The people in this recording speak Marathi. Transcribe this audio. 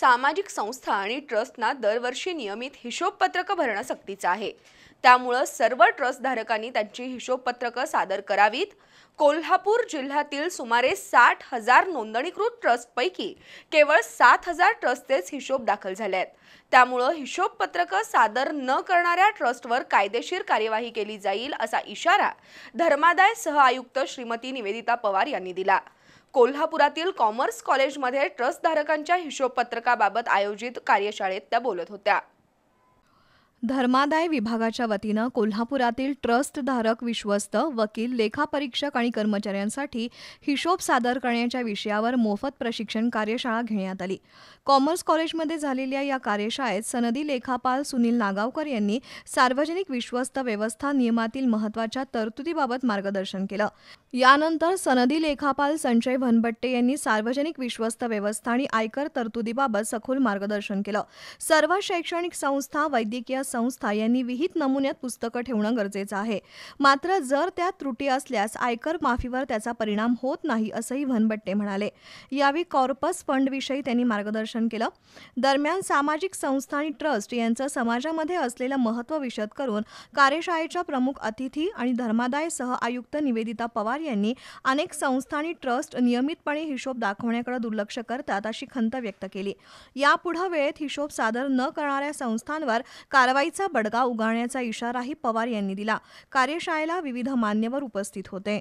सामाजिक संस्था आणि ट्रस्टना दरवर्षी नियमित हिशोबपत्रकं भरणं सक्तीचं आहे त्यामुळं सर्व ट्रस्टधारकांनी त्यांची हिशोबपत्रकं सादर करावीत कोल्हापूर जिल्ह्यातील सुमारे साठ हजार नोंदणीकृत ट्रस्टपैकी केवळ सात हजार ट्रस्टचेच हिशोब दाखल झाले आहेत त्यामुळं हिशोबपत्रकं सादर न करणाऱ्या ट्रस्टवर कायदेशीर कार्यवाही केली जाईल असा इशारा धर्मादाय सहआयुक्त श्रीमती निवेदिता पवार यांनी दिला कोल्हापुरातील कॉमर्स कॉलेजमध्ये ट्रस्टधारकांच्या हिशोबपत्रकाबाबत आयोजित कार्यशाळेत त्या बोलत होत्या धर्मादाय विभागाच्या वतीनं कोल्हापुरातील ट्रस्टधारक विश्वस्त वकील लेखापरीक्षक आणि कर्मचाऱ्यांसाठी हिशोब सादर करण्याच्या विषयावर मोफत प्रशिक्षण कार्यशाळा घेण्यात आली कॉमर्स कॉलेजमध्ये झालेल्या या कार्यशाळेत सनदी लेखापाल सुनील नागावकर यांनी सार्वजनिक विश्वस्त व्यवस्था नियमातील महत्वाच्या तरतुदीबाबत मार्गदर्शन केलं यानंतर सनदी लेखापाल संजय भनबट्टे यांनी सार्वजनिक विश्वस्त व्यवस्था आणि आयकर तरतुदीबाबत सखोल मार्गदर्शन केलं सर्व शैक्षणिक संस्था वैद्यकीय संस्था यांनी विहित नमुन्यात पुस्तकं ठेवणं गरजेचं आहे मात्र जर त्यात त्रुटी असल्यास आयकर माफीवर त्याचा परिणाम होत नाही असंही वनबट्टे म्हणाले यावेळी कॉर्पस फंडविषयी त्यांनी मार्गदर्शन केलं दरम्यान सामाजिक संस्था आणि ट्रस्ट यांचं समाजामध्ये असलेलं महत्व विशद करून कार्यशाळेच्या प्रमुख अतिथी आणि धर्मादाय सह आयुक्त निवेदिता पवार यांनी अनेक संस्था आणि ट्रस्ट नियमितपणे हिशोब दाखवण्याकडे दुर्लक्ष करतात अशी खंत व्यक्त केली यापुढे वेळेत हिशोब सादर न करणाऱ्या संस्थांवर कारवाई चा बडगा उगाळण्याचा इशाराही पवार यांनी दिला कार्यशाळेला विविध मान्यवर उपस्थित होते